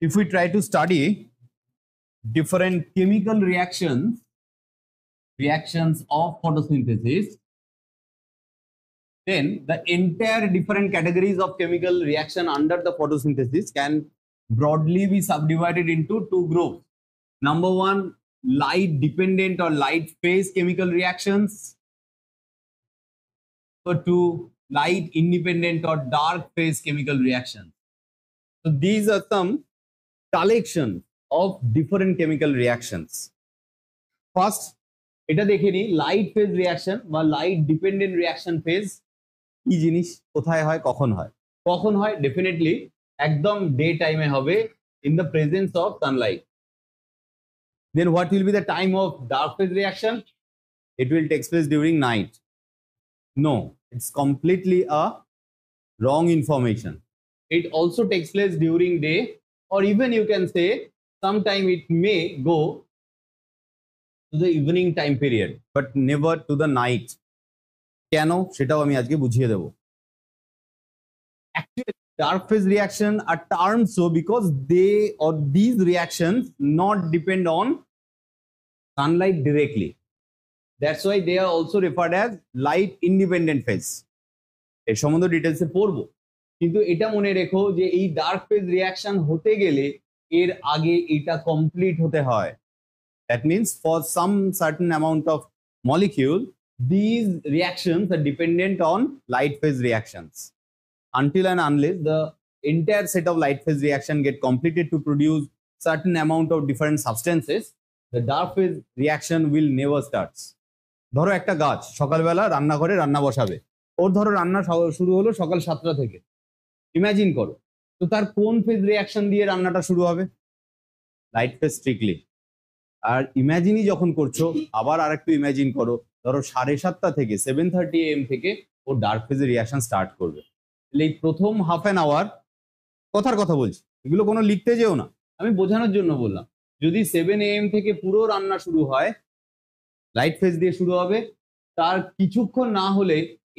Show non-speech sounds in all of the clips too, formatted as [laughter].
if we try to study different chemical reactions, reactions of photosynthesis, then the entire different categories of chemical reaction under the photosynthesis can broadly be subdivided into two groups. Number one, light dependent or light phase chemical reactions. or two, light independent or dark phase chemical reactions. So these are some collection of different chemical reactions. First, এটা দেখে নি light phase reaction বা light dependent reaction phase কি জিনিস কোথায় হয় কখন হয় কখন হয় ডেফিনেটলি একদম ডে টাইমে হবে in the presence of sunlight then what will be the time of dark phase reaction it will take place during night no it's completely a wrong information it also takes place during day or even you can say sometime it may go to the evening time period but never to the night কেন সেটাও আমি আজকে বুঝিয়ে দেব actually dark phase reaction are termed so because they or these reactions not depend on sunlight directly that's why they are also referred as light independent phase এর সম্বন্ধে ডিটেলসে পড়বো কিন্তু এটা মনে রেখো যে এই ডার্ক ফেজ রিয়াকশন হতে গেলে এর আগে এটা কমপ্লিট হতে হয় that means for some certain amount of molecule these reactions are dependent on light phase reactions until and unless the entire set of light phase reaction get completed to produce certain amount of different substances the dark phase reaction will never starts ধরো একটা গাছ সকালবেলা রান্না রান্নাঘরে রান্না বসাবে ওর ধরো রান্না শুরু হলো সকাল সাতটা থেকে ইমাজিন করো তো তার কোন ফেজ রিয়াকশন দিয়ে রান্নাটা শুরু হবে লাইট ফেজ স্ট্রিকলি আর ইমাজিনই যখন করছো আবার আর একটু ইমাজিন করো ধরো সাড়ে সাতটা থেকে সেভেন থার্টি এম থেকে ও ডার্ক এর রিয়াকশন স্টার্ট করবে তাহলে এই প্রথম হাফ অ্যান আওয়ার কথার কথা বলছি এগুলো কোনো লিখতে যেও না আমি বোঝানোর জন্য বললাম যদি সেভেন এম থেকে পুরো রান্না শুরু হয় লাইট ফেজ দিয়ে শুরু হবে তার কিছুক্ষণ না হলে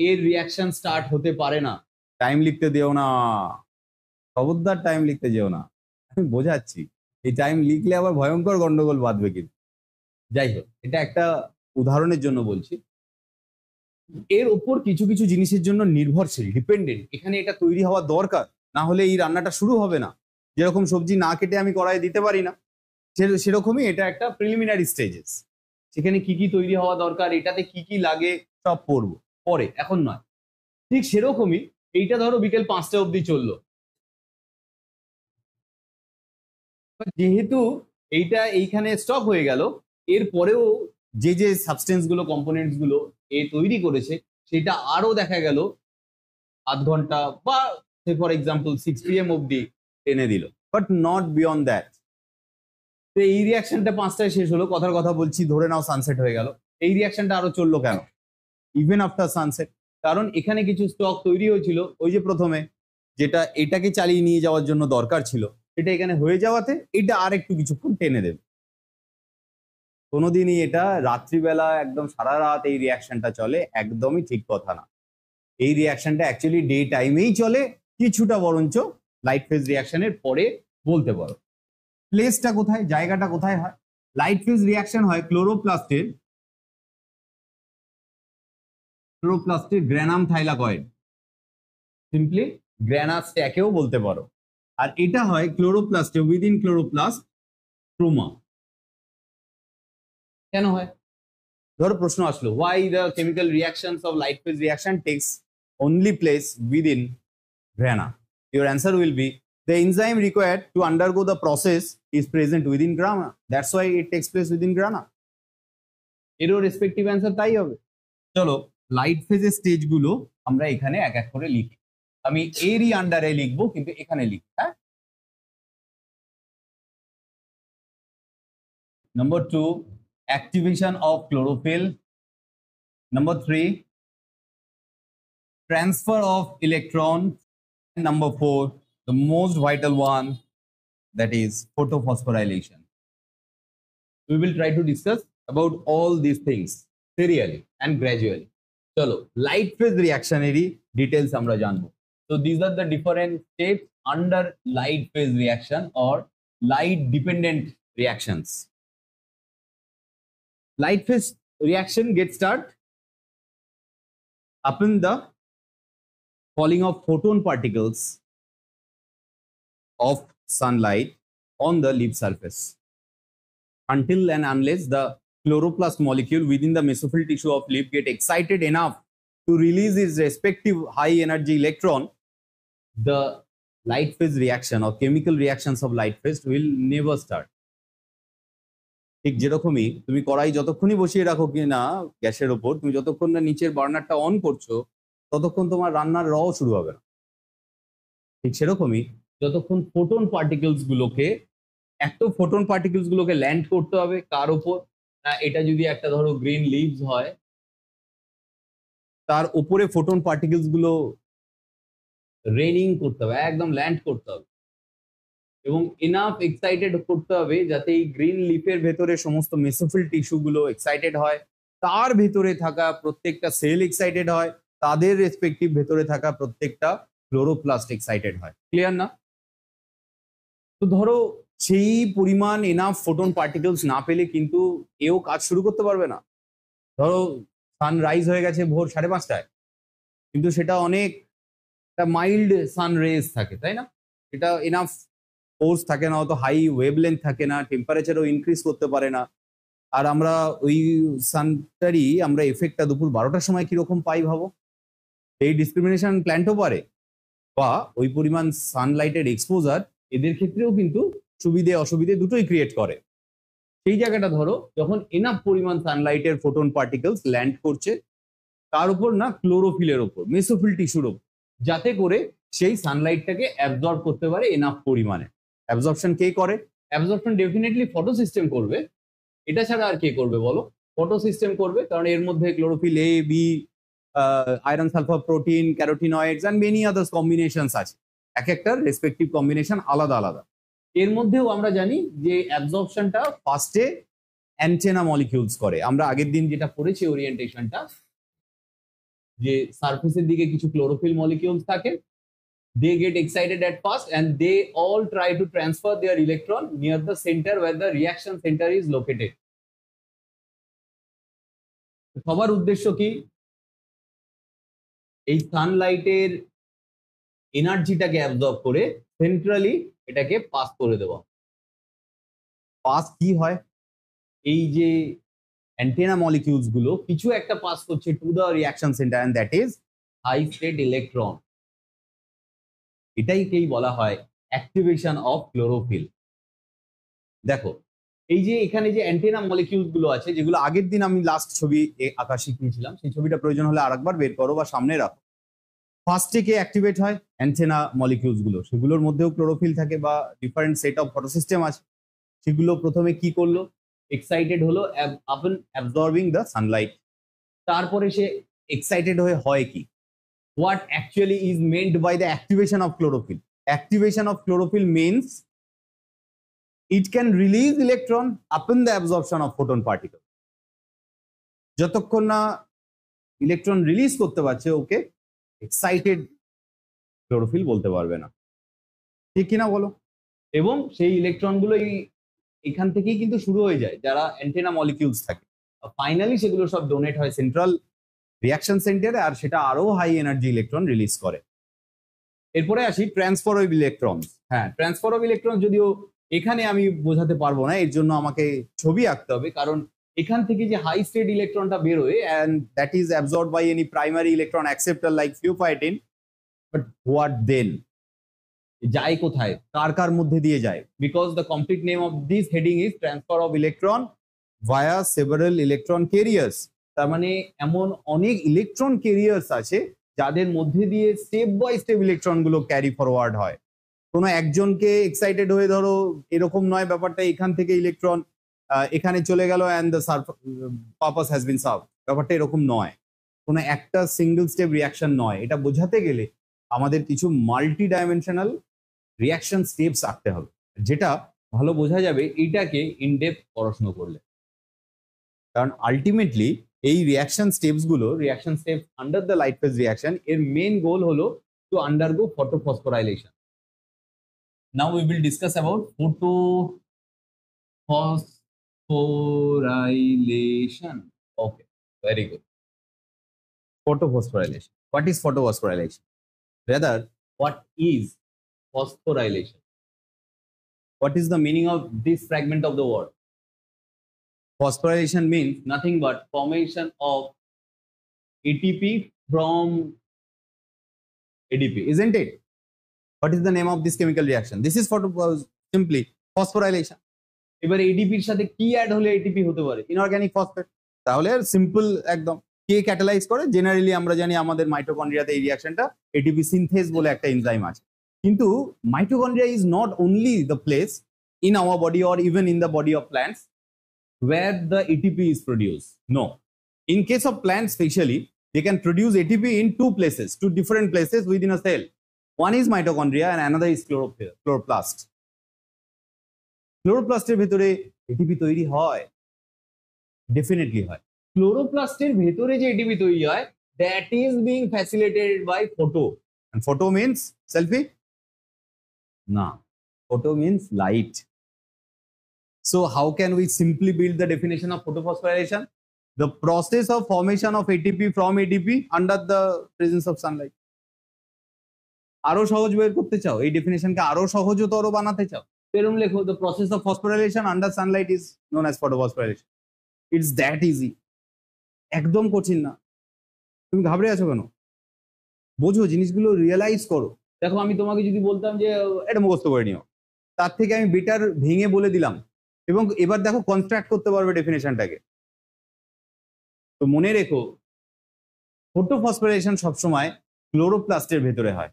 এর রিয়াকশন স্টার্ট হতে পারে না টাইম লিখতে দেও না খবরদার টাইম লিখতে যেও না আমি বোঝাচ্ছি এই টাইম লিখলে আবার ভয়ঙ্কর গন্ডগোল বাঁধবে কিন্তু যাই হোক এটা একটা উদাহরণের জন্য বলছি এর ওপর কিছু কিছু জিনিসের জন্য নির্ভরশীল ডিপেন্ডেন্ট এখানে এটা তৈরি হওয়া দরকার না হলে এই রান্নাটা শুরু হবে না যেরকম সবজি না কেটে আমি কড়াই দিতে পারি না সেরকমই এটা একটা প্রিলিমিনারি স্টেজেস সেখানে কি কি তৈরি হওয়া দরকার এটাতে কি কি লাগে সব পড়বো পরে এখন নয় ঠিক সেরকমই এইটা ধরো বিকেল পাঁচটা অবধি চললো যেহেতু এইটা এইখানে স্টপ হয়ে গেল এর পরেও যে যে সাবস্টেন্স গুলো কম্পোনেন্টস গুলো এ তৈরি করেছে সেটা আরো দেখা গেল আধ ঘন্টা বা ফর এক্সাম্পল সিক্স এম অবধি টেনে দিল বাট নট বিয়ন্ড দ্যাট তো এই রিয়াকশনটা পাঁচটায় শেষ হলো কথার কথা বলছি ধরে নাও সানসেট হয়ে গেল এই রিয়াকশনটা আরো চললো কেন ইভেন আফটার সানসেট কারণ এখানে কিছু স্টক তৈরি হয়েছিল ওই যে প্রথমে যেটা এটাকে চালিয়ে নিয়ে যাওয়ার জন্য দরকার ছিল এটা এখানে হয়ে যাওয়াতে এটা আর একটু কিছুক্ষণ টেনে দেবে কোনোদিনই এটা রাত্রিবেলা একদম সারা রাত এই রিয়াকশনটা চলে একদমই ঠিক কথা না এই রিয়াকশনটা অ্যাকচুয়ালি ডে টাইমেই চলে কিছুটা বরঞ্চ লাইট ফেজ রিয়াকশনের পরে বলতে পারো প্লেসটা কোথায় জায়গাটা কোথায় হয় লাইট ফেজ রিয়াকশন হয় ক্লোরোপ্লাস্টের ক্লোরোপ্লাস্টের গ্র্যানাম থাইলাকয়েড সিম্পলি গ্র্যানা স্ট্যাকেও বলতে পারো আর এটা হয় ক্লোরোপ্লাস্টে উইদিন ক্লোরোপ্লাস্ট ক্রোমা কেন হয় ধরো প্রশ্ন আসলো why the chemical reactions of light phase reaction takes only place within grana. Your answer will be the enzyme required to undergo the process is present within grana that's why it takes place within grana এরও respective answer তাই হবে চলো light ফেজের স্টেজগুলো আমরা এখানে এক এক করে লিখি আমি এরই আন্ডারে লিখবো কিন্তু এখানে লিখি হ্যাঁ number two activation of chlorophyll number three transfer of electron number four the most vital one that is photophosphorylation will try to discuss about all this things serially and gradually চলো লাইট ফেজ রিয়াকশনেরই details আমরা জানবো তো these are the different steps under light phase reaction or light dependent reactions light phase reaction gets start upon the falling of photon particles of sunlight on the leaf surface until and unless the chloroplast molecule within the mesophyll tissue of leaf get excited enough to release its respective high energy electron, the light phase reaction or chemical reactions of light phase will never start. ঠিক যেরকমই তুমি কড়াই যতক্ষণই বসিয়ে রাখো কি না গ্যাসের ওপর তুমি যতক্ষণ না নিচের বার্নারটা অন করছো ততক্ষণ তোমার রান্নার র শুরু হবে না ঠিক সেরকমই যতক্ষণ ফোটন পার্টিকেলস গুলোকে এত ফোটন পার্টিকেলস গুলোকে ল্যান্ড করতে হবে কার ওপর এটা যদি একটা ধরো গ্রিন লিভস হয় তার উপরে ফোটন পার্টিকেলস গুলো রেনিং করতে হবে একদম ল্যান্ড করতে হবে এবং এনাফ এক্সাইটেড করতে হবে যাতে এই গ্রিন লিফের ভেতরে সমস্ত মেসোফিল টিস্যুগুলো এক্সাইটেড হয় তার ভেতরে থাকা প্রত্যেকটা সেল এক্সাইটেড হয় তাদের রেসপেক্টিভ ভেতরে থাকা প্রত্যেকটা ক্লোরোপ্লাস্ট এক্সাইটেড হয় ক্লিয়ার না তো ধরো সেই পরিমাণ এনাফ ফোটন পার্টিকেলস না পেলে কিন্তু এও কাজ শুরু করতে পারবে না ধরো সানরাইজ হয়ে গেছে ভোর সাড়ে পাঁচটায় কিন্তু সেটা অনেক মাইল্ড সান রেজ থাকে তাই না সেটা এনাফ ফোর্স থাকে না অত হাই ওয়েভলেন্থ থাকে না টেম্পারেচারও ইনক্রিজ করতে পারে না আর আমরা ওই সানটারই আমরা এফেক্টটা দুপুর বারোটার সময় কীরকম পাই ভাবো এই ডিসক্রিমিনেশন প্ল্যান্টও পারে বা ওই পরিমাণ সানলাইটের এক্সপোজার এদের ক্ষেত্রেও কিন্তু সুবিধে অসুবিধে দুটোই ক্রিয়েট করে সেই জায়গাটা ধরো যখন এনাফ পরিমাণ সানলাইটের ফোটন পার্টিকেলস ল্যান্ড করছে তার উপর না ক্লোরোফিলের ওপর মেসোফিল টিস্যুর ওপর যাতে করে সেই সানলাইটটাকে অ্যাবজর্ব করতে পারে এনাফ পরিমাণে অ্যাবজর্পশন কে করে অ্যাবজর্পশন ডেফিনেটলি ফটো সিস্টেম করবে এটা ছাড়া আর কে করবে বলো ফটো সিস্টেম করবে কারণ এর মধ্যে chlorophyll A B iron sulphur protein carotenoids and many others combinations আছে এক একটার রেসপেক্টিভ কম্বিনেশন আলাদা আলাদা এর মধ্যেও আমরা জানি যে অ্যাবজর্পশনটা ফার্স্টে অ্যান্টেনা মলিকিউলস করে আমরা আগের দিন যেটা পড়েছি ওরিয়েন্টেশনটা যে সারফেসের দিকে কিছু ক্লোরোফিল মলিকিউলস থাকে they get excited at first and they all try to transfer their electron near the centre where the reaction centre is located সবার উদ্দেশ্য কি এই সানলাইটের এনার্জিটাকে অ্যাবজর্ব করে সেন্ট্রালি এটাকে পাস করে দেওয়া পাস কি হয় এই যে অ্যান্টেনা মলিকিউলস গুলো কিছু একটা পাস করছে to the reaction centre and that is high state electron এটাইকেই বলা হয় অ্যাক্টিভেশন অফ ক্লোরোফিল দেখো এই যে এখানে যে অ্যান্টেনা মলিকিউলস গুলো আছে যেগুলো আগের দিন আমি লাস্ট ছবি আঁকা শিখিয়েছিলাম সেই ছবিটা প্রয়োজন হলে আরেকবার বের করো বা সামনে রাখো ফার্স্টে কে অ্যাক্টিভেট হয় অ্যান্টেনা মলিকিউলস সেগুলোর মধ্যেও ক্লোরোফিল থাকে বা ডিফারেন্ট সেট অফ ফটোসিস্টেম আছে সেগুলো প্রথমে কি করলো এক্সাইটেড হলো আপন অ্যাবজর্বিং দ্য সানলাইট তারপরে সে এক্সাইটেড হয়ে হয় কি what actually is meant by the activation of chlorophyll activation of chlorophyll means it can release electron upon the absorption of photon particle যতক্ষণ না ইলেকট্রন রিলিজ করতে পারছে ওকে এক্সাইটেড ক্লোরোফিল বলতে পারবে না ঠিক কিনা বলো এবং সেই ইলেকট্রনগুলো এই এখান থেকেই কিন্তু শুরু হয়ে যায় যারা অ্যান্টেনা মলিকিউলস থাকে ফাইনালি সেগুলো সব ডোনেট হয় সেন্ট্রাল রিয়াকশন সেন্টারে আর সেটা আরো হাই এনার্জি ইলেকট্রন রিলিজ করে এরপরে আসি ট্রান্সফার অফ ইলেকট্রন হ্যাঁ ট্রান্সফার অফ ইলেকট্রন যদিও এখানে আমি বোঝাতে পারবো না এর জন্য আমাকে ছবি আঁকতে হবে কারণ এখান থেকে যে হাই স্টেট ইলেকট্রনটা বেরোয় and that is absorb by any primary electron acceptor like pheophytin but what then যায় কোথায় কার কার মধ্যে দিয়ে যায় because the complete name of this heading is transfer of electron via several electron carriers তার মানে এমন অনেক ইলেকট্রন কেরিয়ার্স আছে যাদের মধ্যে দিয়ে স্টেপ বাই স্টেপ ইলেকট্রনগুলো ক্যারি ফরওয়ার্ড হয় কোনো একজনকে এক্সাইটেড হয়ে ধরো এরকম নয় ব্যাপারটা এখান থেকে ইলেকট্রন এখানে চলে গেল and the purpose has been serve ব্যাপারটা এরকম নয় কোনো একটা সিঙ্গেল স্টেপ রিয়াকশন নয় এটা বোঝাতে গেলে আমাদের কিছু মাল্টি ডাইমেনশনাল রিয়াকশন স্টেপস আঁকতে হবে যেটা ভালো বোঝা যাবে এইটাকে ইনডেপ পড়াশুনো করলে কারণ আলটিমেটলি এই রিয়াকশন স্টেপসগুলো reaction step under the light phase reaction এর মেন গোল হলো to undergo photophosphorylation now we will discuss about photo phos phosphorylation okay very good photophosphorylation what is photophosphorylation rather what is phosphorylation what is the meaning of this fragment of the word phosphorylation means nothing but formation of ATP from ADP, isn't it? What is the name of this chemical reaction? This is photo simply phosphorylation. এবার এডিপির সাথে কি add হলে ATP হতে পারে inorganic phosphate তাহলে simple একদম কে catalyse করে generally আমরা জানি আমাদের মাইটোকন্ড্রিয়াতে এই রিয়াকশনটা এটিপি সিনথেস বলে একটা এনজাইম আছে কিন্তু mitochondria is not only the place in our body or even in the body of plants where the ATP is produced. No. In case of plants specially, they can produce ATP in two places, two different places within a cell. One is mitochondria and another is chloroplast. ক্লোরোপ্লাস্টের ভেতরে ATP তৈরি হয় definitely হয় ক্লোরোপ্লাস্টের ভেতরে যে ATP তৈরি হয় that is being facilitated by photo photo means selfie না photo means light so how can we simply build the definition of photophosphorylation the process of formation of atp from adp under the presence of sunlight আরো সহজ বের করতে চাও এই ডেফিনেশনকে আরো সহজতর বানাতে চাও Perum lekho, the process of phosphorylation under sunlight is known as photophosphorylation. It's that easy. একদম কঠিন না তুমি ঘাবড়ে আছো কেন বোঝো জিনিসগুলো রিয়েলাইজ করো দেখো আমি তোমাকে যদি বলতাম যে এটা মুখস্ত করে নিও তার থেকে আমি বেটার ভেঙে বলে দিলাম এবং এবার দেখো কনস্ট্রাক্ট করতে পারবে ডেফিনেশনটাকে তো মনে রেখো ফোটোফসফোরাইলেশন সবসময় ক্লোরোপ্লাস্টের ভেতরে হয়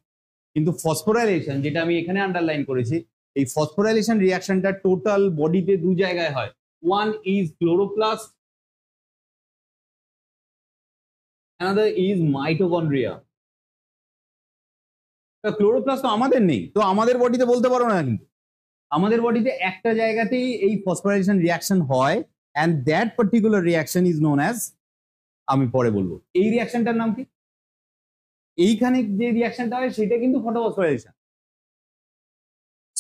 কিন্তু ফসফোরাইলেশন যেটা আমি এখানে আন্ডারলাইন করেছি এই ফসফোরাইলেশন রিয়াকশনটা টোটাল বডিতে দু জায়গায় হয় one is chloroplast another is mitochondria chloroplast তো আমাদের নেই তো আমাদের বডিতে বলতে পারো না কিন্তু আমাদের বডিতে একটা জায়গাতেই এই ফসফোরাইলেশন রিয়াকশন হয় and that particular reaction is known as আমি পরে বলবো এই রিয়াকশনটার নাম কি এইখানে যে রিয়াকশনটা হয় সেটা কিন্তু photophosphorylation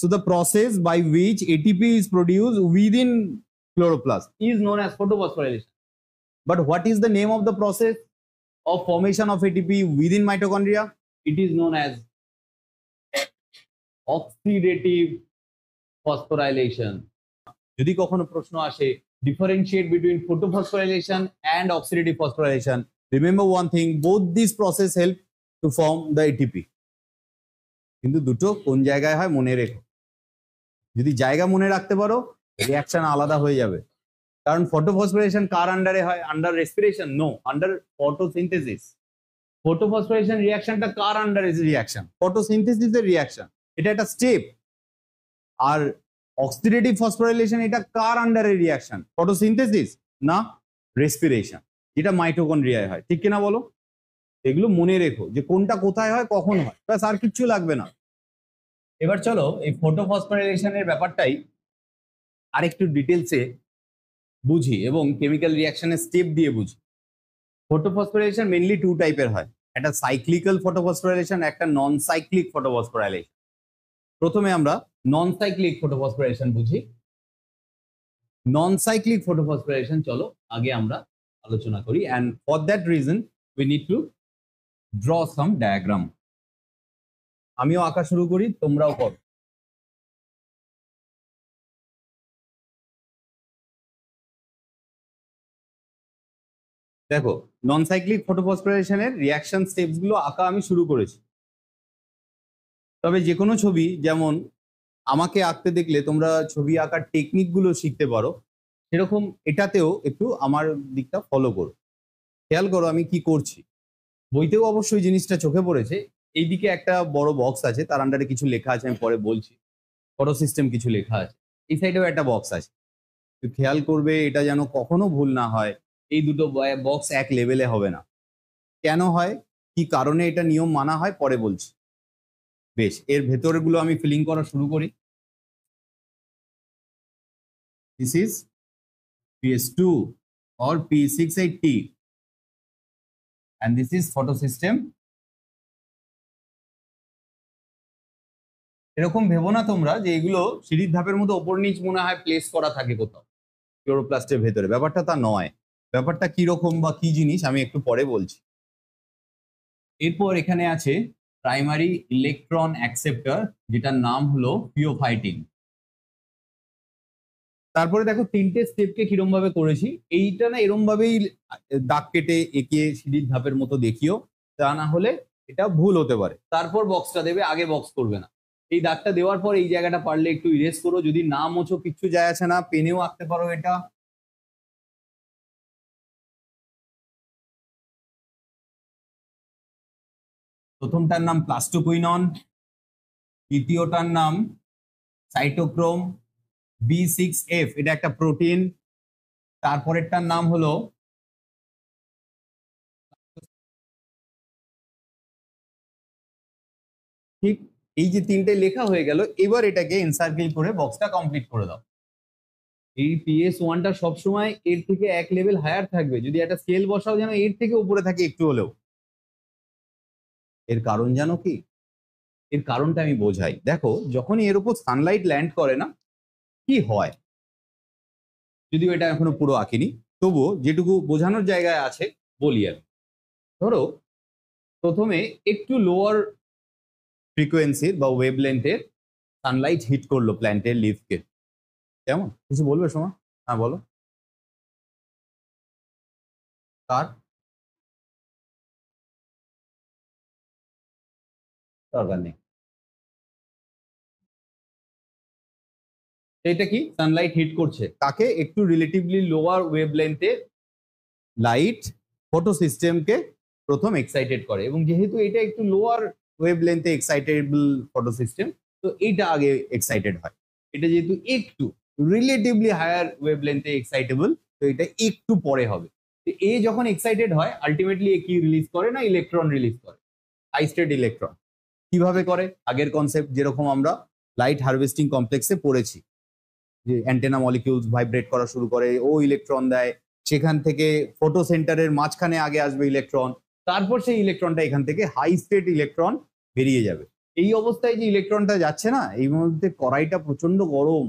So the process by which ATP is produced within chloroplast is known as photophosphorylation. But what is the name of the process of formation of ATP within mitochondria? It is known as oxidative phosphorylation. যদি কখনো প্রশ্ন আসে differentiate between photophosphorylation and oxidative phosphorylation. Remember one thing, both these process help to form the ATP. কিন্তু দুটো কোন জায়গায় হয় মনে রেখো যদি জায়গা মনে রাখতে পারো রিয়াকশন [laughs] আলাদা হয়ে যাবে কারণ ফটোফসফোরেশন কার আন্ডারে হয় under respiration no under photosynthesis photophosphorylation রিয়াকশনটা কার আন্ডারে রিয়াকশন এর রিয়াকশন এটা একটা স্টেপ আর অক্সিডেটিভ ফসফোরাইলেশন এটা কার আন্ডারে রিয়াকশন ফটোসিনথেসিস না রেসপিরেশন এটা মাইটোকন্ড্রিয়ায় হয় ঠিক কিনা বলো এগুলো মনে রেখো যে কোনটা কোথায় হয় কখন হয় ব্যাস আর কিচ্ছু লাগবে না এবার চলো এই এর ব্যাপারটাই আরেকটু ডিটেলসে বুঝি এবং কেমিক্যাল রিয়াকশনের স্টেপ দিয়ে বুঝি ফটোফসফোরাইলেশন মেনলি টু টাইপের হয় একটা সাইক্লিক্যাল ফটোফসফোরাইলেশন একটা নন সাইক্লিক ফটোফসফোরাইলেশন প্রথমে আমরা নন সাইক্লিক ফটোফসফোরাইলেশন বুঝি নন সাইক্লিক ফটোফসফোরাইলেশন চলো আগে আমরা আলোচনা করি and for that reason we need to draw some diagram আমিও আঁকা শুরু করি তোমরাও করো দেখো নন সাইক্লিক ফটোপসপ্রেশনের রিয়াকশন স্টেপসগুলো আঁকা আমি শুরু করেছি তবে যে কোনো ছবি যেমন আমাকে আঁকতে দেখলে তোমরা ছবি আঁকার টেকনিকগুলো শিখতে পারো সেরকম এটাতেও একটু আমার দিকটা ফলো করো খেয়াল করো আমি কি করছি বইতেও অবশ্যই জিনিসটা চোখে পড়েছে এইদিকে একটা বড় বক্স আছে তার আন্ডারে কিছু লেখা আছে আমি পরে বলছি ফটো সিস্টেম কিছু লেখা আছে এই সাইডেও একটা বক্স আছে তো খেয়াল করবে এটা যেন কখনো ভুল না হয় এই দুটো বক্স এক লেভেলে হবে না কেন হয় কি কারণে এটা নিয়ম মানা হয় পরে বলছি বেশ এর ভেতরগুলো আমি ফিলিং করা শুরু করি this is P two six eighty and this is photo system এরকম ভেবো না তোমরা যে এগুলো সিঁড়ির ধাপের মতো ওপর নিচ মনে হয় প্লেস করা থাকে কোথাও ক্লোরোপ্লাস্টের ভেতরে ব্যাপারটা তা নয় ব্যাপারটা কিরকম বা কি জিনিস আমি একটু পরে বলছি এরপর এখানে আছে প্রাইমারি ইলেকট্রন অ্যাকসেপ্টার যেটার নাম হলো পিওফাইটিন তারপরে দেখো তিনটে স্টেপকে কিরম ভাবে করেছি এইটা না এরমভাবেই ভাবেই দাগ কেটে এঁকে সিঁড়ির ধাপের মতো দেখিও তা না হলে এটা ভুল হতে পারে তারপর বক্সটা দেবে আগে বক্স করবে না এই দাগটা দেওয়ার পর এই জায়গাটা পারলে একটু ইরেজ করো যদি না মোছো কিচ্ছু যায় আছে না পেনেও আঁকতে পারো এটা প্রথমটার নাম প্লাস্টোকুইনন দ্বিতীয়টার নাম সাইটোক্রোম বি সিক্স এফ এটা একটা প্রোটিন তারপরেরটার নাম হলো ঠিক এই যে তিনটে লেখা হয়ে গেল এবার এটাকে এনসার্কেল করে বক্সটা কমপ্লিট করে দাও এই পিএস ওয়ানটা সবসময় এর থেকে এক লেভেল হায়ার থাকবে যদি একটা স্কেল বসাও যেন এর থেকে উপরে থাকে একটু হলেও এর কারণ জানো কি এর কারণটা আমি বোঝাই দেখো যখন এর উপর সানলাইট ল্যান্ড করে না কি হয় যদিও এটা এখনো পুরো আঁকিনি তবুও যেটুকু বোঝানোর জায়গায় আছে বলি আর ধরো প্রথমে একটু লোয়ার ফ্রিকোয়েন্সির বা ওয়েবলেন্টের সানলাইট হিট করলো প্ল্যান্টের লিভকে কেমন কিছু বলবে সোমা হ্যাঁ বলো কার নেই এটা কি সানলাইট হিট করছে তাকে একটু রিলেটিভলি লোয়ার ওয়েভলেন্থে লাইট ফটো সিস্টেমকে প্রথম এক্সাইটেড করে এবং যেহেতু এটা একটু লোয়ার ওয়েবলেন্থে এক্সাইটেবল ফটো সিস্টেম তো এইটা আগে এক্সাইটেড হয় এটা যেহেতু একটু রিলেটিভলি হায়ার ওয়েবলেন্থে এক্সাইটেবল তো এটা একটু পরে হবে এ যখন এক্সাইটেড হয় আলটিমেটলি এ কি রিলিজ করে না ইলেকট্রন রিলিজ করে হাই স্টেট ইলেকট্রন কিভাবে করে আগের কনসেপ্ট যেরকম আমরা লাইট হারভেস্টিং কমপ্লেক্সে পড়েছি যে অ্যান্টেনা মলিকিউলস ভাইব্রেট করা শুরু করে ও ইলেকট্রন দেয় সেখান থেকে ফটো সেন্টারের মাঝখানে আগে আসবে ইলেকট্রন তারপর সেই ইলেকট্রনটা এখান থেকে হাই স্টেট ইলেকট্রন বেরিয়ে যাবে এই অবস্থায় যে ইলেকট্রনটা যাচ্ছে না এই মধ্যে কড়াইটা প্রচন্ড গরম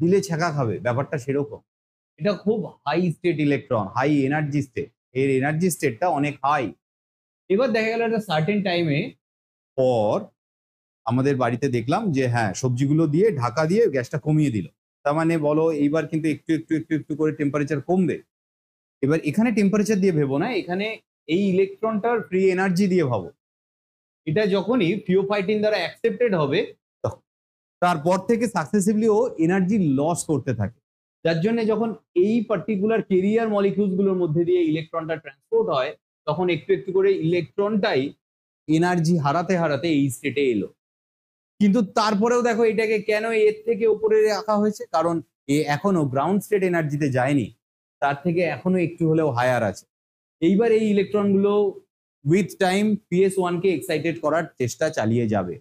দিলে ছেঁকা খাবে ব্যাপারটা সেরকম এটা খুব high state electron high energy state এর এনার্জি স্টেটটা অনেক হাই এবার দেখা গেল একটা সার্টেন টাইমে পর আমাদের বাড়িতে দেখলাম যে হ্যাঁ সবজিগুলো দিয়ে ঢাকা দিয়ে গ্যাসটা কমিয়ে দিল তার মানে বলো এইবার কিন্তু একটু একটু একটু একটু করে টেম্পারেচার কমবে এবার এখানে টেম্পারেচার দিয়ে ভেবো না এখানে এই ইলেকট্রনটার ফ্রি এনার্জি দিয়ে ভাবো এটা যখনই ফিওফাইটিন দ্বারা অ্যাকসেপ্টেড হবে তারপর থেকে সাকসেসিভলি ও এনার্জি লস করতে থাকে যার জন্য যখন এই পার্টিকুলার কেরিয়ার মলিকিউলসগুলোর মধ্যে দিয়ে ইলেকট্রনটা ট্রান্সপোর্ট হয় তখন একটু একটু করে ইলেকট্রনটাই এনার্জি হারাতে হারাতে এই স্টেটে এলো কিন্তু তারপরেও দেখো এটাকে কেন এর থেকে উপরে রাখা হয়েছে কারণ এ এখনো গ্রাউন্ড স্টেট এনার্জিতে যায়নি তার থেকে এখনো একটু হলেও হায়ার আছে এইবার এই ইলেকট্রনগুলো উইথ টাইম পিএস ওয়ানকে এক্সাইটেড করার চেষ্টা চালিয়ে যাবে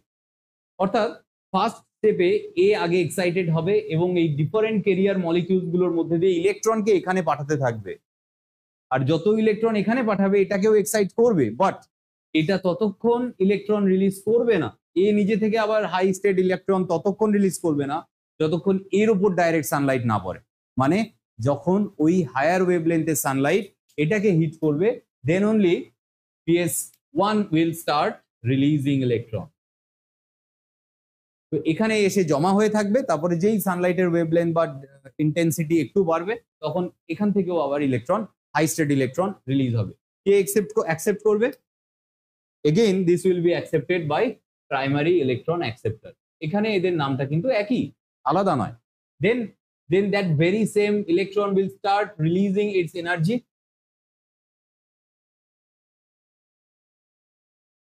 অর্থাৎ ফার্স্ট স্টেপে এ আগে এক্সাইটেড হবে এবং এই ডিফারেন্ট কেরিয়ার মলিকিউলসগুলোর মধ্যে দিয়ে ইলেকট্রনকে এখানে পাঠাতে থাকবে আর যত ইলেকট্রন এখানে পাঠাবে এটাকেও এক্সাইট করবে বাট এটা ততক্ষণ ইলেকট্রন রিলিজ করবে না এ নিজে থেকে আবার হাই স্টেট ইলেকট্রন ততক্ষণ রিলিজ করবে না যতক্ষণ এর উপর ডাইরেক্ট সানলাইট না পড়ে মানে যখন ওই হায়ার ওয়েভলেন্থের সানলাইট এটাকে হিট করবে then only PS one will start releasing electron তো এখানে এসে জমা হয়ে থাকবে তারপরে যেই সানলাইটের ওয়েভলেন্থ বা ইন্টেন্সিটি একটু বাড়বে তখন এখান থেকেও আবার electron high state electron release হবে কে অ্যাকসেপ্ট অ্যাকসেপ্ট করবে again this will be accepted by primary electron acceptor এখানে এদের নামটা কিন্তু একই আলাদা নয় then then that very same electron will start releasing its energy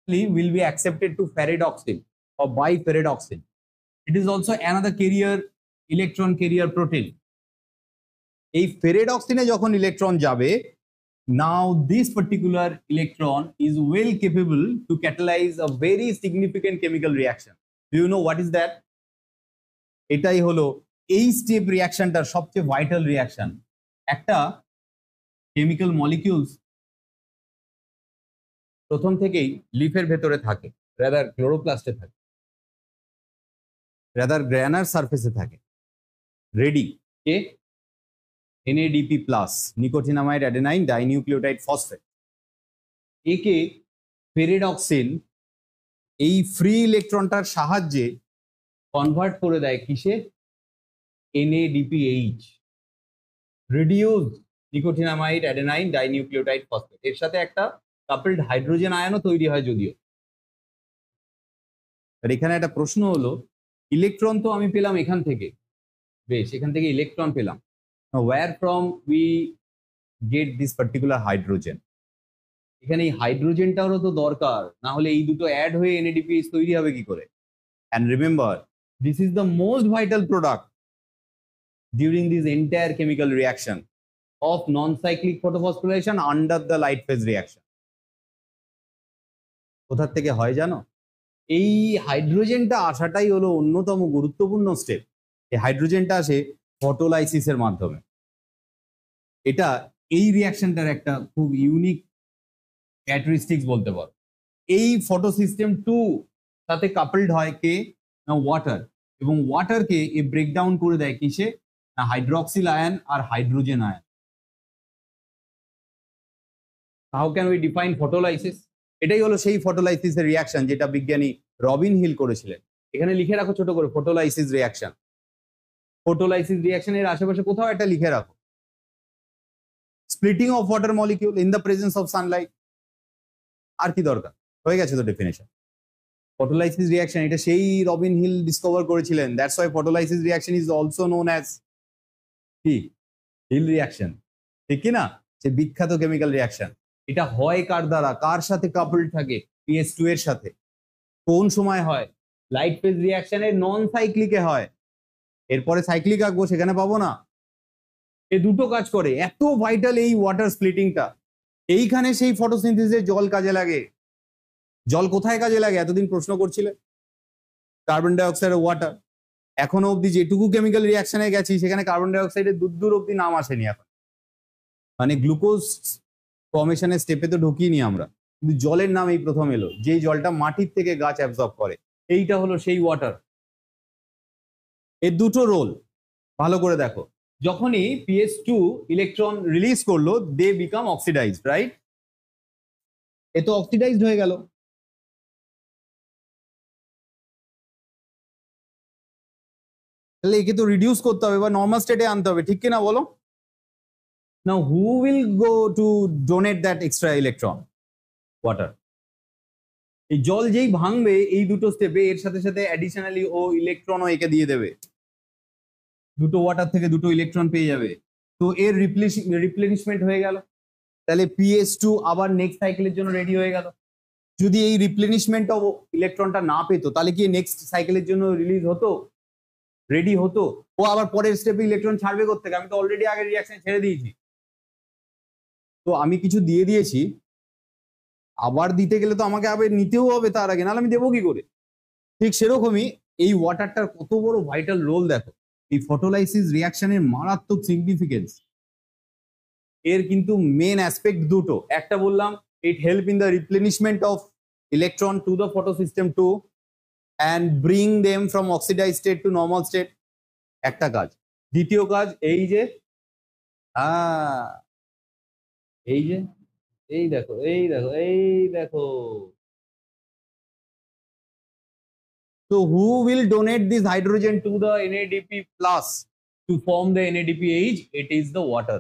will be accepted to ferredoxin or biferredoxin. It is also another carrier electron carrier protein. এই ferredoxin is যখন electron যাবে now this particular electron is well capable to catalyze a very significant chemical reaction. Do you know what is that? এটাই holo এই step রিয়াকশনটা সবচেয়ে vital reaction একটা chemical molecules প্রথম থেকেই লিফের ভেতরে থাকে রেদার ক্লোরোপ্লাস্টে থাকে রেদার গ্র্যানার সারফেসে থাকে রেডি কে NADP plus nicotinamide adenine dinucleotide phosphate একে ফেরেডক্সিন এই ফ্রি ইলেকট্রনটার সাহায্যে কনভার্ট করে দেয় কিসে NADPH reduce nicotinamide adenine dinucleotide phosphate এর সাথে একটা কাপলড হাইড্রোজেন আয়নও তৈরি হয় যদিও আর এখানে একটা প্রশ্ন হলো ইলেকট্রন তো আমি পেলাম এখান থেকে বেশ এখান থেকে ইলেকট্রন পেলাম where from we get this particular hydrogen এখানে এই হাইড্রোজেনটারও তো দরকার না হলে এই দুটো অ্যাড হয়ে এনএডিপিএস তৈরি হবে কি করে and remember this is the most vital product during this entire chemical reaction of non-cyclic photophosphorylation under the light phase reaction. কোথার থেকে হয় জানো এই হাইড্রোজেনটা আসাটাই হলো অন্যতম গুরুত্বপূর্ণ স্টেপ এই হাইড্রোজেনটা আসে ফটোলাইসিসের মাধ্যমে এটা এই রিয়াকশনটার একটা খুব ইউনিক ক্যারেক্টারিস্টিক্স বলতে পারো এই ফটো সিস্টেম টু তাতে কাপলড হয় কে না ওয়াটার এবং ওয়াটারকে এ ব্রেকডাউন করে দেয় কিসে না হাইড্রোক্সিল আয়ন আর hydrogen ion how can we define photolysis এটাই হলো সেই ফটোলাইসিসের রিয়াকশন যেটা বিজ্ঞানী রবিন হিল করেছিলেন এখানে লিখে রাখো ছোট করে ফটোলাইসিস রিয়াকশন ফটোলাইসিস রিয়াকশন এর আশেপাশে কোথাও একটা লিখে রাখো splitting of water molecule in the presence of sunlight আর কি দরকার হয়ে গেছে তো ডেফিনেশন ফটোলাইসিস রিয়াকশন এটা সেই রবিন হিল ডিসকভার করেছিলেন that's why photolysis reaction is also known as কি হিল রিয়াকশন ঠিক কি না সে বিখ্যাত কেমিক্যাল রিয়াকশন এটা হয় কার দ্বারা কার সাথে কাপল থাকে পিএস টু এর সাথে কোন সময় হয় লাইট ফেজ রিয়াকশনে নন সাইক্লিকে হয় এরপরে সাইক্লিক আঁকবো সেখানে পাবো না এ দুটো কাজ করে এত ভাইটাল এই ওয়াটার স্প্লিটিংটা এইখানে সেই ফটোসিনথেসিসে জল কাজে লাগে জল কোথায় কাজে লাগে এতদিন প্রশ্ন করছিলে কার্বন ডাইঅক্সাইড ওয়াটার এখনো অবধি যেটুকু কেমিক্যাল রিয়াকশনে গেছি সেখানে কার্বন ডাইঅক্সাইডের দূর দূর অবধি নাম আসেনি এখন মানে গ্লুকোজ ফর্মেশনের স্টেপে তো ঢুকিনি আমরা কিন্তু জলের নাম এই প্রথম এলো যেই জলটা মাটির থেকে গাছ অ্যাবজর্ব করে এইটা হলো সেই ওয়াটার এর দুটো রোল ভালো করে দেখো যখনই পিএস টু ইলেকট্রন রিলিজ করলো দে বিকাম অক্সিডাইজড রাইট এ তো অক্সিডাইজড হয়ে গেল তাহলে একে তো রিডিউস করতে হবে বা নর্মাল স্টেটে আনতে হবে ঠিক কিনা বলো now who will go to donate that extra electron water এই জল যেই ভাঙবে এই দুটো স্টেপে এর সাথে সাথে অ্যাডিশনালি ও ইলেকট্রনও একে দিয়ে দেবে দুটো ওয়াটার থেকে দুটো ইলেকট্রন পেয়ে যাবে তো এর রিপ্লেনিশমেন্ট হয়ে গেল তাহলে পিএস টু আবার নেক্সট সাইকেলের জন্য রেডি হয়ে গেল যদি এই রিপ্লেনিশমেন্ট অফ ইলেকট্রনটা না পেতো তাহলে কি নেক্সট সাইকেলের জন্য রিলিজ হতো রেডি হতো ও আবার পরের স্টেপে ইলেকট্রন ছাড়বে করতে আমি তো অলরেডি আগে রিয়াকশন ছেড়ে দিয়েছি তো আমি কিছু দিয়ে দিয়েছি আবার দিতে গেলে তো আমাকে আবার নিতেও হবে তার আগে নাহলে আমি দেবো কি করে ঠিক সেরকমই এই ওয়াটারটার কত বড় ভাইটাল রোল দেখো এই ফটোলাইসিস রিয়াকশনের মারাত্মক সিগনিফিকেন্স এর কিন্তু মেন অ্যাসপেক্ট দুটো একটা বললাম it help in the replenishment of electron to the photo system two and bring them from oxidize state to normal state একটা কাজ দ্বিতীয় কাজ এই যে এই যে এই দেখো এই দেখো এই দেখো So who will donate this hydrogen to the NADP plus to form the NADPH? It is the water.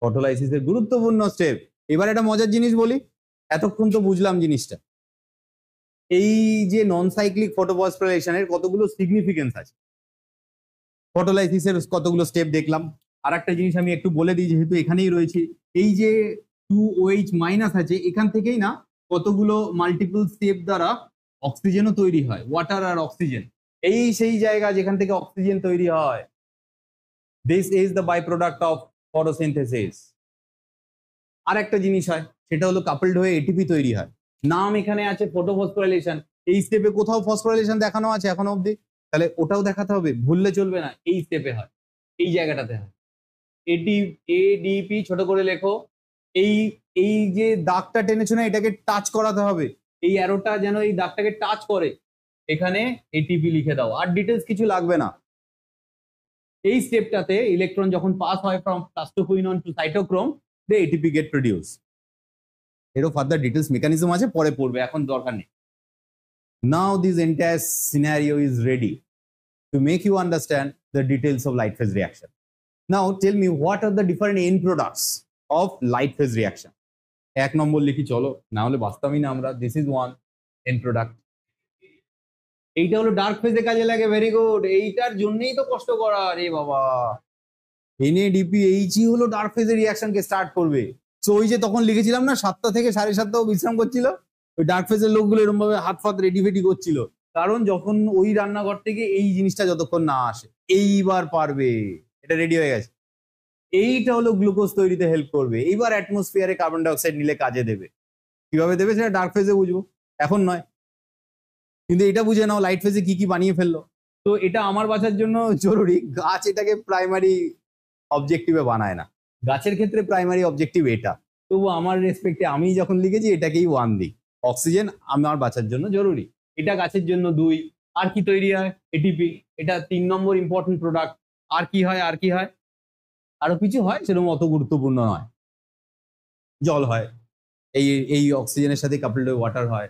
ফটোলাইসিসের গুরুত্বপূর্ণ স্টেপ এবার একটা মজার জিনিস বলি এতক্ষণ তো বুঝলাম জিনিসটা এই যে নন সাইক্লিক এর কতগুলো সিগনিফিকেন্স আছে ফটোলাইসিসের কতগুলো স্টেপ দেখলাম আর একটা জিনিস আমি একটু বলে দিই যেহেতু এখানেই রয়েছে এই যে টু ওইচ মাইনাস আছে এখান থেকেই না কতগুলো মাল্টিপল স্টেপ দ্বারা অক্সিজেনও তৈরি হয় ওয়াটার আর অক্সিজেন এই সেই জায়গা যেখান থেকে অক্সিজেন তৈরি হয় this is the by product of photosynthesis আর একটা জিনিস হয় সেটা হলো কাপলড হয়ে এটিপি তৈরি হয় নাম এখানে আছে ফটো ফসফোরাইলেশন এই স্টেপে কোথাও ফসফোরাইলেশন দেখানো আছে এখনো অবধি তাহলে ওটাও দেখাতে হবে ভুললে চলবে না এই স্টেপে হয় এই জায়গাটাতে হয় এটি এডিপি ছোট করে লেখো এই এই যে দাগটা টেনেছো না এটাকে টাচ করাতে হবে এই অ্যারোটা যেন এই দাগটাকে টাচ করে এখানে এটিপি লিখে দাও আর ডিটেলস কিছু লাগবে না এই স্টেপটাতে ইলেকট্রন যখন পাস হয় from plastoquinone to cytochrome they ATP get produce এরও ফার্দার ডিটেলস মেকানিজম আছে পরে পড়বে এখন দরকার নেই now this entire scenario is ready to make you understand the details of light phase reaction now tell me what are the different end products of light phase reaction এক number লিখি চলো না হলে বাস্তবই না আমরা this is one end product এইটা হলো ডার্ক ফেজে কাজে লাগে ভেরি গুড এইটার জন্যই তো কষ্ট করা রে বাবা এনএডিপি এইচই e হলো ডার্ক ফেজের রিয়াকশনকে স্টার্ট করবে তো ওই যে তখন লিখেছিলাম না সাতটা থেকে সাড়ে সাতটাও বিশ্রাম করছিল ওই ডার্ক ফেসের লোকগুলো এরকম ভাবে হাত ফাত রেডি ফেডি করছিল কারণ যখন ওই রান্নাঘর থেকে এই জিনিসটা যতক্ষণ না আসে এইবার পারবে এটা রেডি হয়ে গেছে এইটা হলো গ্লুকোজ তৈরিতে হেল্প করবে এইবার অ্যাটমসফিয়ারে কার্বন ডাইঅক্সাইড নিলে কাজে দেবে কিভাবে দেবে সেটা ডার্ক ফেজে বুঝবো এখন নয় কিন্তু এটা বুঝে নাও লাইট ফেজে কি কি বানিয়ে ফেললো তো এটা আমার বাঁচার জন্য জরুরি গাছ এটাকে প্রাইমারি অবজেক্টিভে বানায় না গাছের ক্ষেত্রে প্রাইমারি অবজেক্টিভ এটা তবু আমার রেসপেক্টে আমি যখন লিখেছি এটাকেই ওয়ান দিই অক্সিজেন আমার বাঁচার জন্য জরুরি এটা গাছের জন্য দুই আর কি তৈরি হয় এটিপি এটা তিন নম্বর ইম্পর্টেন্ট প্রোডাক্ট আর কি হয় আর কি হয় আরো কিছু হয় সেরকম অত গুরুত্বপূর্ণ নয় জল হয় এই এই অক্সিজেনের সাথে কাপলড ওয়াটার হয়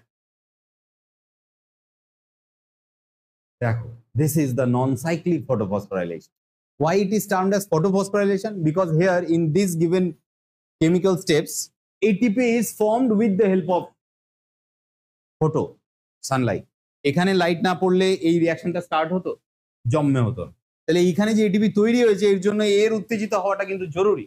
দেখো this is the non cyclic photophosphorylation why it is termed as photophosphorylation because here in these given chemical steps ATP is formed with the help of photo sunlight এখানে লাইট না পড়লে এই রিয়াকশনটা start হতো জম্মে হতো তাহলে এখানে যে এটিপি তৈরি হয়েছে এর জন্য এর উত্তেজিত হওয়াটা কিন্তু জরুরি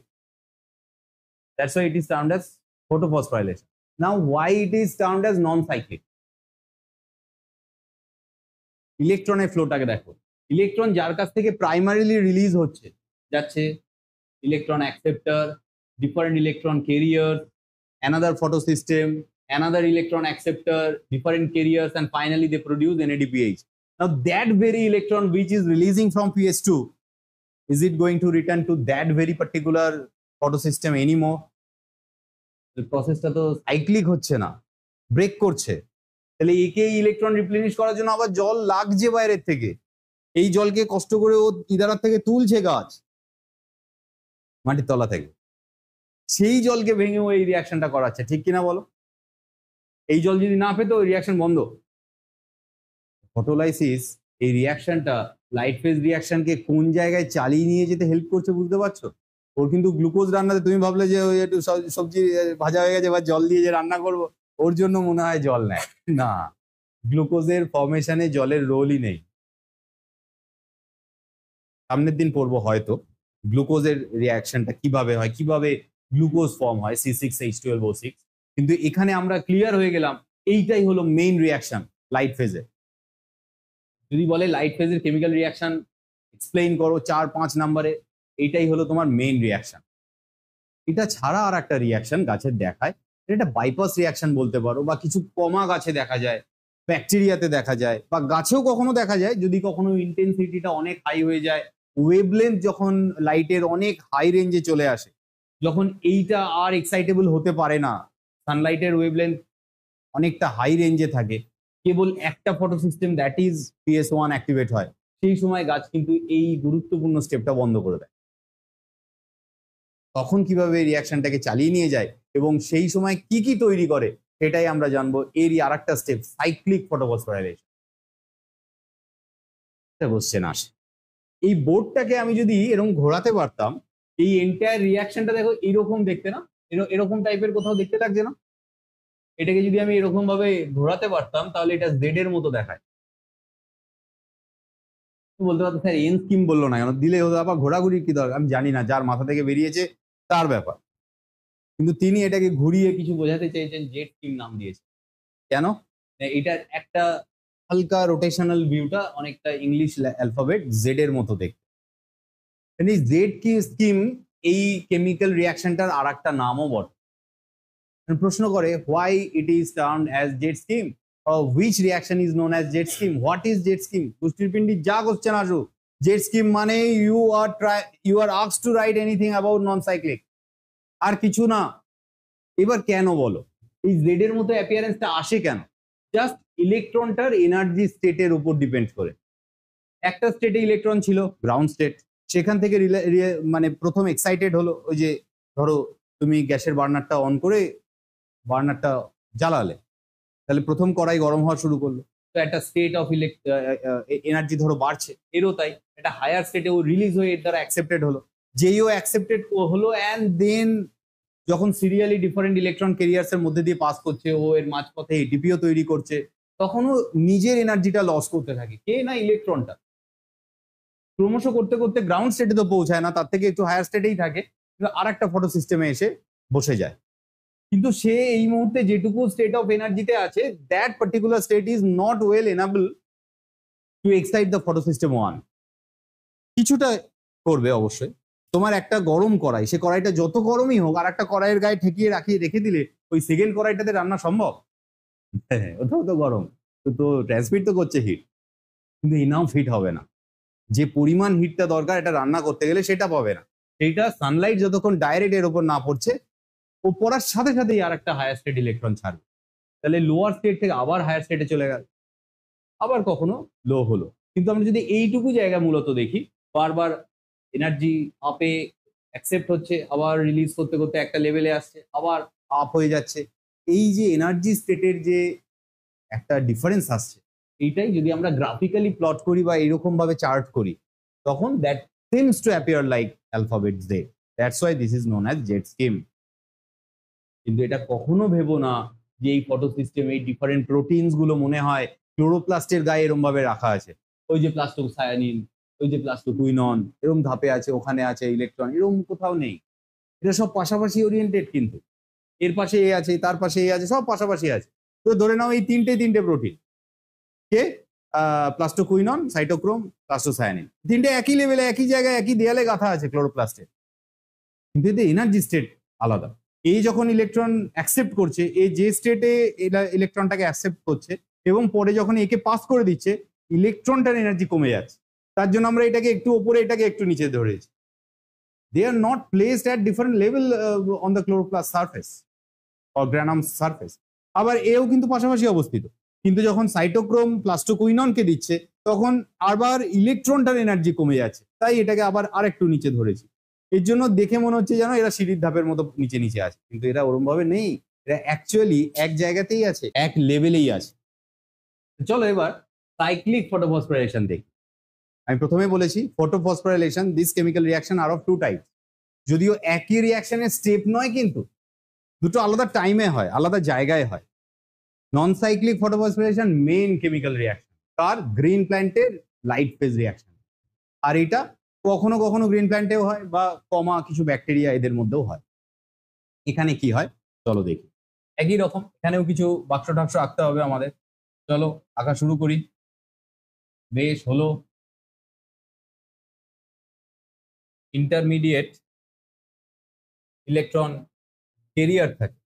that's why it is termed as photophosphorylation now why it is termed as non cyclic ইলেকট্রনের ফ্লোটাকে দেখো ইলেকট্রন যার কাছ থেকে প্রাইমারিলি রিলিজ হচ্ছে যাচ্ছে electron acceptor different electron carrier another photo system another electron acceptor different carrier and finally they produce ADPH now that very electron which is releasing from PS two is it going to return to that very particular photo system এনিমো প্রসেসটা তো cyclic হচ্ছে না break করছে তাহলে একে electron রিপ্লেনিশ করার জন্য আবার জল লাগছে বাইরের থেকে এই জলকে কষ্ট করে ও ইদারার থেকে তুলছে গাছ মাটির তলা থেকে সেই জলকে ভেঙে ও এই রিয়াকশনটা করাচ্ছে ঠিক কিনা বলো এই জল যদি না পেতো রিয়াকশন বন্ধ ফটোলাইসিস এই রিয়াকশনটা লাইট ফেজ রিয়াকশনকে কোন জায়গায় চালিয়ে নিয়ে যেতে হেল্প করছে বুঝতে পারছো ওর কিন্তু গ্লুকোজ রান্নাতে তুমি ভাবলে যে ওই একটু সবজি ভাজা হয়ে গেছে বা জল দিয়ে যে রান্না করব ওর জন্য মনে হয় জল নেয় না গ্লুকোজের ফর্মেশনে জলের রোলই নেই সামনের দিন পড়বো হয়তো গ্লুকোজের রিয়াকশনটা কিভাবে হয় কিভাবে গ্লুকোজ ফর্ম হয় C six H twelve O six কিন্তু এখানে আমরা ক্লিয়ার হয়ে গেলাম এইটাই হলো মেইন রিয়াকশন লাইট ফেজের যদি বলে লাইট ফেজের কেমিক্যাল রিয়াকশন এক্সপ্লেইন করো চার পাঁচ নাম্বারে এইটাই হলো তোমার মেইন রিয়াকশন এটা ছাড়া আর একটা রিয়াকশন গাছের দেখায় এটা বাইপাস রিয়াকশন বলতে পারো বা কিছু কমা গাছে দেখা যায় ব্যাকটেরিয়াতে দেখা যায় বা গাছেও কখনো দেখা যায় যদি কখনো ইন্টেন্সিটিটা অনেক হাই হয়ে যায় ওয়েবলেন্থ যখন লাইটের অনেক হাই রেঞ্জে চলে আসে যখন এইটা আর এক্সাইটেবল হতে পারে না সানলাইটের ওয়েবলেন্থ অনেকটা হাই রেঞ্জে থাকে কেবল একটা photo system that is PS one activate হয় সেই সময় গাছ কিন্তু এই গুরুত্বপূর্ণ স্টেপটা বন্ধ করে দেয় তখন কিভাবে রিয়াকশনটাকে চালিয়ে নিয়ে যায় এবং সেই সময় কি কি তৈরি করে সেটাই আমরা জানবো এরই আর একটা স্টেপ সাইক্লিক এটা বুঝছেন আসে এই বোর্ডটাকে আমি যদি এরকম ঘোরাতে পারতাম এই এন্টায়ার রিয়াকশনটা দেখো এরকম দেখতে না এরকম টাইপের কোথাও দেখতে লাগছে না এটাকে যদি আমি এরকম ভাবে ঘোরাতে পারতাম তাহলে এটা জেড এর মতো দেখায় বলতে পারতো স্যার এন স্কিম বললো না কেন দিলে ওদের আবার ঘোরাঘুরি কি দরকার আমি জানি না যার মাথা থেকে বেরিয়েছে তার ব্যাপার কিন্তু তিনি এটাকে ঘুরিয়ে কিছু বোঝাতে চেয়েছেন জেড স্কিম নাম দিয়েছে কেন এটা একটা হালকা রোটেশনাল ভিউটা অনেকটা ইংলিশ অ্যালফাবেট জেড এর মতো দেখতে জেড কি স্কিম এই কেমিক্যাল রিয়াকশনটার আর একটা নামও বটে প্রশ্ন করে why it is turn as Z scheme which reaction is known as Z scheme what is Z scheme কুস্তির পিন্ডি যা করছেন আসু জেড স্কিম মানে you are try you are আক্স to write anything about non cyclic আর কিছু না এবার কেন বলো এই জেড এর মতো অ্যাপিয়ারেন্সটা আসে কেন জাস্ট ইলেকট্রনটার এনার্জি স্টেটের উপর ডিপেন্ড করে একটা স্টেটে ইলেকট্রন ছিল গ্রাউন্ড স্টেট সেখান থেকে মানে প্রথম এক্সাইটেড হলো ওই যে ধরো তুমি গ্যাসের বার্নারটা অন করে বার্নারটা জ্বালালে তাহলে প্রথম কড়াই গরম হওয়া শুরু করলো তো একটা স্টেট অফ ইলেকট এনার্জি ধরো বাড়ছে এরও তাই একটা হায়ার স্টেটে ও রিলিজ হয়ে এর দ্বারা অ্যাকসেপ্টেড হলো যেই ও অ্যাকসেপ্টেড হলো অ্যান্ড দেন যখন সিরিয়ালি ডিফারেন্ট ইলেকট্রন ক্যারিয়ার্স মধ্যে দিয়ে পাস করছে ও এর মাঝপথে এটিপিও তৈরি করছে তখনও নিজের এনার্জিটা লস করতে থাকে কে না ইলেকট্রনটা ক্রমশ করতে করতে গ্রাউন্ড স্টেটে তো পৌঁছায় না তার থেকে একটু হায়ার স্টেটেই থাকে কিন্তু আর একটা ফটো সিস্টেমে এসে বসে যায় কিন্তু সে এই মুহূর্তে যেটুকু স্টেট অফ এনার্জিতে আছে that particular state is not well enable to excite the photo system one কিছুটা করবে অবশ্যই তোমার একটা গরম কড়াই সে কড়াইটা যত গরমই হোক আর একটা কড়াইয়ের গায়ে ঠেকিয়ে রাখিয়ে রেখে দিলে ওই সেকেন্ড কড়াইটাতে রান্না সম্ভব হ্যাঁ, হ্যাঁ ওটাও তো গরম তো ট্রান্সমিট তো করছে হিট কিন্তু ইনাম হিট হবে না যে পরিমাণ হিটটা দরকার এটা রান্না করতে গেলে সেটা পাবে না সেইটা সানলাইট যতক্ষণ ডাইরেক্ট এর ওপর না পড়ছে ও পড়ার সাথে সাথেই আর একটা হায়ার স্টেট ইলেকট্রন ছাড়বে তাহলে লোয়ার স্টেট থেকে আবার হায়ার স্টেটে চলে গেল আবার কখনো লো হলো কিন্তু আমরা যদি এইটুকু জায়গা মূলত দেখি বারবার এনার্জি আপে অ্যাকসেপ্ট হচ্ছে আবার রিলিজ করতে করতে একটা লেভেলে আসছে আবার আপ হয়ে যাচ্ছে এই যে এনার্জি স্টেটের যে একটা ডিফারেন্স আসছে এইটাই যদি আমরা গ্রাফিক্যালি প্লট করি বা এরকম ভাবে চার্ট করি তখন that seems to appear like alphabets the that's why this is known as Z scheme কিন্তু এটা কখনো ভেবো না যে এই ফটো সিস্টেম এই ডিফারেন্ট প্রোটিনস গুলো মনে হয় ক্লোরোপ্লাস্টের গায়ে এরম ভাবে রাখা আছে ওই যে প্লাস্টো সায়ানিন ওই যে প্লাস্টো কুইনন এরম ধাপে আছে ওখানে আছে ইলেকট্রন এরম কোথাও নেই এটা সব পাশাপাশি ওরিয়েন্টেড কিন্তু এর পাশে এ আছে তার পাশে এ আছে সব পাশাপাশি আছে তো ধরে নাও এই তিনটে তিনটে প্রোটিন কে প্লাস্টোকুইনন সাইটোক্রোম প্লাস্টোসায়ানিন তিনটে একই লেভেলে একই জায়গায় একই দেয়ালে গাঁথা আছে ক্লোরোপ্লাস্টে কিন্তু এদের এনার্জি স্টেট আলাদা এই যখন ইলেকট্রন অ্যাকসেপ্ট করছে এ যে স্টেটে ইলেকট্রনটাকে অ্যাকসেপ্ট করছে এবং পরে যখন একে পাস করে দিচ্ছে ইলেকট্রনটার এনার্জি কমে যাচ্ছে তার জন্য আমরা এটাকে একটু উপরে এটাকে একটু নিচে ধরেছি they are not placed at different level on the chloroplast surface or granum surface আবার এও কিন্তু পাশাপাশি অবস্থিত কিন্তু যখন সাইটোক্রোম প্লাস্টোকুইননকে দিচ্ছে তখন আবার ইলেকট্রনটার এনার্জি কমে যাচ্ছে তাই এটাকে আবার আরেকটু নিচে ধরেছি এর জন্য দেখে মনে হচ্ছে যেন এরা সিঁড়ির ধাপের মতো নিচে নিচে আছে কিন্তু এরা ওরমভাবে নেই এরা অ্যাকচুয়ালি এক জায়গাতেই আছে এক লেভেলেই আছে চলো এবার সাইক্লিক ফটোফসফোরাইলেশন দেখি আমি প্রথমে বলেছি photophosphorylation this chemical reaction are of two type যদিও একই রিয়াকশনের স্টেপ নয় কিন্তু দুটো আলাদা টাইমে হয় আলাদা জায়গায় হয় non cyclic photophosphorylation main chemical reaction তার গ্রিন প্ল্যান্টের লাইট ফেজ রিয়াকশন আর এটা কখনো কখনো গ্রিন প্ল্যান্টেও হয় বা কমা কিছু ব্যাকটেরিয়া এদের মধ্যেও হয় এখানে কি হয় চলো দেখি একই রকম এখানেও কিছু বাক্স টাক্স আঁকতে হবে আমাদের চলো আঁকা শুরু করি বেশ হলো ইন্টারমিডিয়েট ইলেকট্রন কেরিয়ার থাকে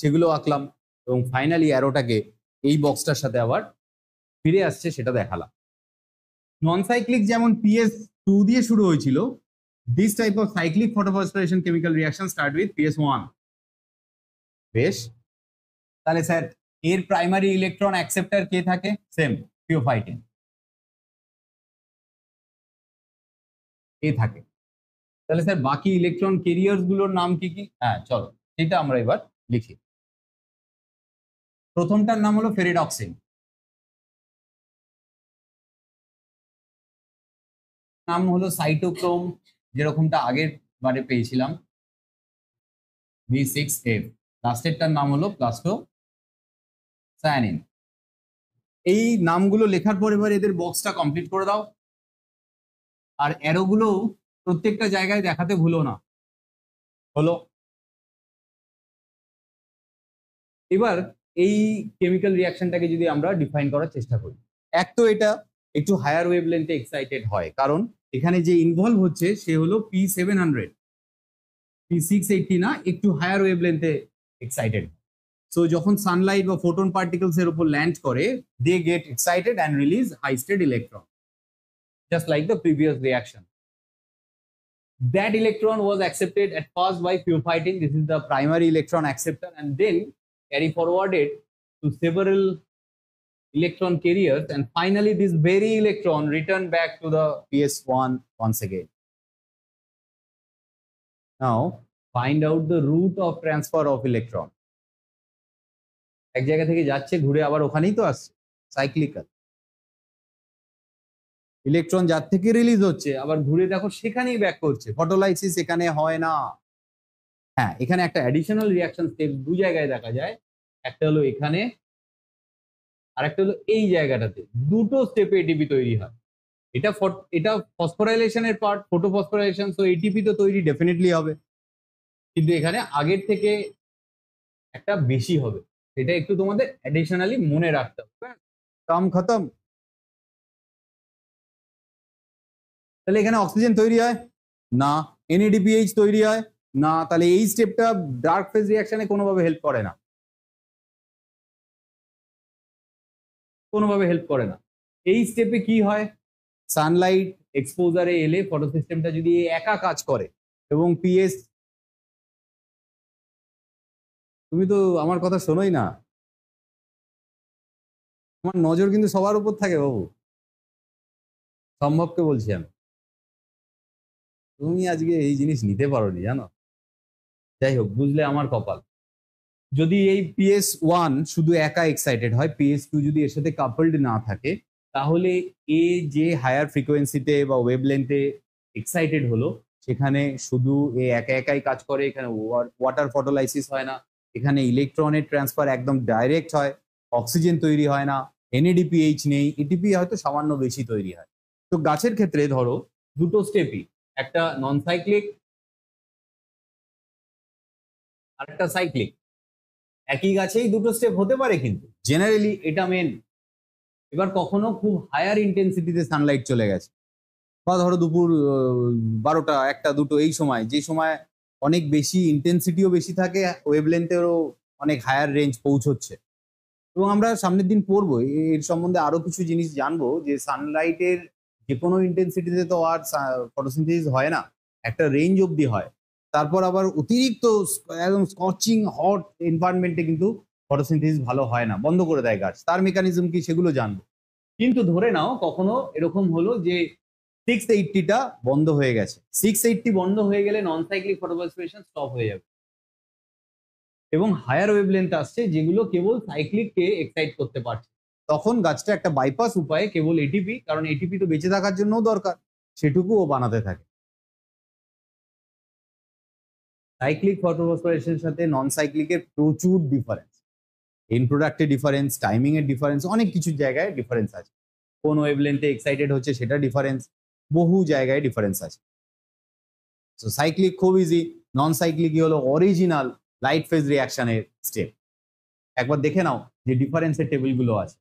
সেগুলো আঁকলাম এবং ফাইনালি অ্যারোটাকে এই বক্সটার সাথে আবার ফিরে আসছে সেটা দেখালাম নন সাইক্লিক যেমন পিএস টু দিয়ে শুরু হয়েছিল this type of cyclic photophosphorylation chemical reaction start with PS one বেশ তাহলে স্যার এর প্রাইমারি ইলেকট্রন অ্যাকসেপ্টার কে থাকে সেম পিওফাইটেন এ থাকে তাহলে স্যার বাকি ইলেকট্রন কেরিয়ার গুলোর নাম কি কি হ্যাঁ চলো সেটা আমরা এবার লিখি প্রথমটার নাম হলো ফেরিডক্সিন নাম হলো সাইটোক্রোম যেরকমটা আগের বারে পেয়েছিলাম বি সিক্স এফ লাস্টেরটার নাম হলো প্লাস্টো সায়ানিন এই নামগুলো লেখার পর এবার এদের বক্সটা কমপ্লিট করে দাও আর অ্যারোগুলো প্রত্যেকটা জায়গায় দেখাতে ভুলো না হলো এবার এই কেমিক্যাল রিয়াকশনটাকে যদি আমরা ডিফাইন করার চেষ্টা করি এক তো এটা একটু হায়ার ওয়েভ লেন্থে এক্সাইটেড হয় কারণ এখানে যে ইনভলভ হচ্ছে সে হলো P seven hundred P six eighty না একটু হায়ার ওয়েভ লেন্থে এক্সাইটেড সো যখন সানলাইট বা ফোটন পার্টিকেলস এর উপর ল্যান্ড করে they get excited and release high state electron just like the previous reaction that electron was accepted at first by puphytin this is the primary electron acceptor and then carry forwarded to several electron carriers and finally this very electron returned back to the ps1 once again now find out the route of transfer of electron এক জায়গা থেকে যাচ্ছে ঘুরে আবার ওখানেই তো আসছে cyclical electron যার থেকে রিলিজ হচ্ছে আবার ঘুরে দেখো সেখানেই ব্যাক করছে ফটোলাইসিস এখানে হয় না হ্যাঁ এখানে একটা অ্যাডিশনাল রিয়াকশন স্টেপ দু জায়গায় দেখা যায় একটা হলো এখানে আর একটা হলো এই জায়গাটাতে দুটো স্টেপে এটিপি তৈরি হয় এটা এটা ফসফোরাইলেশনের part photo phosphorylation so ATP তো তৈরি ডেফিনেটলি হবে কিন্তু এখানে আগের থেকে একটা বেশি হবে এটা একটু তোমাদের অ্যাডিশনালি মনে রাখতে হবে কাম খতম তাহলে এখানে অক্সিজেন তৈরি হয় না এনএডিপিএইচ তৈরি হয় না তাহলে এই স্টেপটা ডার্ক ফেজ রিয়াকশনে কোনোভাবে হেল্প করে না কোনোভাবে হেল্প করে না এই স্টেপে কি হয় সানলাইট এক্সপোজারে এলে ফটো সিস্টেমটা যদি একা কাজ করে এবং পিএস তুমি তো আমার কথা শোনোই না আমার নজর কিন্তু সবার উপর থাকে বাবু সম্ভবকে বলছি আমি তুমি আজকে এই জিনিস নিতে পারোনি জানো যাই হোক বুঝলে আমার কপাল যদি এই পিএস ওয়ান শুধু একা এক্সাইটেড হয় পিএস টু যদি এর সাথে কাপলড না থাকে তাহলে এ যে হায়ার ফ্রিকোয়েন্সিতে বা ওয়েবলেন্থে এক্সাইটেড হলো সেখানে শুধু এ একা একাই কাজ করে এখানে ওয়াটার ফটোলাইসিস হয় না এখানে ইলেকট্রনের ট্রান্সফার একদম ডাইরেক্ট হয় অক্সিজেন তৈরি হয় না এনএডিপিএইচ নেই এটিপি হয়তো সামান্য বেশি তৈরি হয় তো গাছের ক্ষেত্রে ধরো দুটো স্টেপই একটা নন সাইক্লিক আর একটা সাইক্লিক একই গাছেই দুটো স্টেপ হতে পারে কিন্তু জেনারেলি এটা মেন এবার কখনো খুব হায়ার ইন্টেন্সিটিতে সানলাইট চলে গেছে বা ধরো দুপুর বারোটা একটা দুটো এই সময় যে সময় অনেক বেশি ইন্টেন্সিটিও বেশি থাকে ওয়েবলেন্থেরও অনেক হায়ার রেঞ্জ পৌঁছচ্ছে এবং আমরা সামনের দিন পড়বো এর সম্বন্ধে আরো কিছু জিনিস জানবো যে সানলাইটের যে কোনো ইন্টেন্সিটিতে তো আর ফটোসিনথেসিস হয় না একটা রেঞ্জ অব্দি হয় তারপর আবার অতিরিক্ত একদম স্কচিং হট এনভায়রনমেন্টে কিন্তু ফটোসিনথেসিস ভালো হয় না বন্ধ করে দেয় গাছ তার মেকানিজম কি সেগুলো জানবো কিন্তু ধরে নাও কখনো এরকম হলো যে সিক্স এইটটিটা বন্ধ হয়ে গেছে সিক্স এইটটি বন্ধ হয়ে গেলে নন সাইক্লিক ফটোপার্সিপেশন স্টপ হয়ে যাবে এবং হায়ার ওয়েভলেন্থ আসছে যেগুলো কেবল সাইক্লিককে এক্সাইট করতে পারছে তখন গাছটা একটা বাইপাস উপায়ে কেবল এটিপি কারণ এটিপি তো বেঁচে থাকার জন্যও দরকার সেটুকু ও বানাতে থাকে সাইক্লিক ফটোফসফোরেশনের সাথে নন সাইক্লিকের প্রচুর ডিফারেন্স ইন প্রোডাক্টে ডিফারেন্স টাইমিং এর ডিফারেন্স অনেক কিছু জায়গায় ডিফারেন্স আছে কোন ওয়েবলেন্থে এক্সাইটেড হচ্ছে সেটা ডিফারেন্স বহু জায়গায় ডিফারেন্স আছে সো সাইক্লিক খুব ইজি নন সাইক্লিকই হলো অরিজিনাল লাইট ফেজ রিয়াকশনের স্টেপ একবার দেখে নাও যে ডিফারেন্সের টেবিলগুলো আছে